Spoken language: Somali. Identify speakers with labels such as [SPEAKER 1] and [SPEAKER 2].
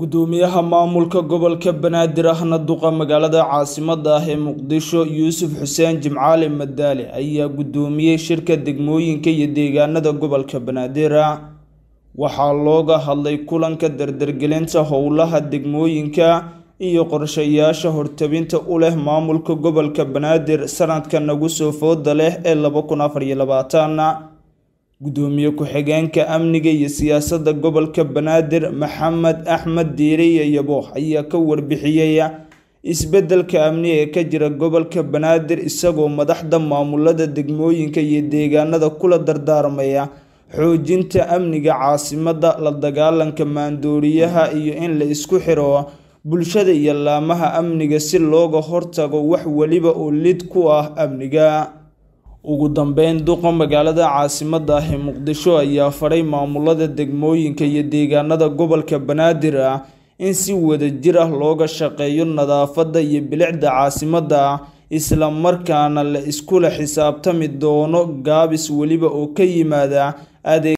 [SPEAKER 1] gudoomiyaha maamulka gobolka banaadir ahna duqa magaalada caasimada ah ee muqdisho yuusuf xuseen jimcaali madaale ayaa gudoomiyey shirka degmooyinka iyo deegaanada gobolka banaadir waxaa looga hadlay kulanka dardargelinta howlaha degmooyinka iyo qorshayaasha hortabinta u leh maamulka gobolka banaadir sanadka nagu soo fooda leh ee laba kun afar iyo labaatan gudoomiye ku-xigeenka amniga iyo siyaasadda gobolka banaadir maxamed axmed diiriye yaboox ayaa ka warbixiyaya isbeddelka amni ee ka jira gobolka banaadir isagoo madaxda maamulada degmooyinka iyo deegaanada kula dardaarmaya xoojinta amniga caasimada la dagaalanka maandooriyaha iyo in la isku xiro bulshada iyo laamaha amniga si looga hortago wax weliba oo lid ku ah amniga ugu dambeyn duqa magaalada caasimada ahi muqdisho ayaa fadhay maamulada degmooyinka iyo deegaanada gobolka banaadir ah in si wada jir ah looga shaqeeyo nadaafadda iyo bilicda caasimadda isla markaana la iskula xisaabtami doono gaabis weliba oo ka yimaada adeeg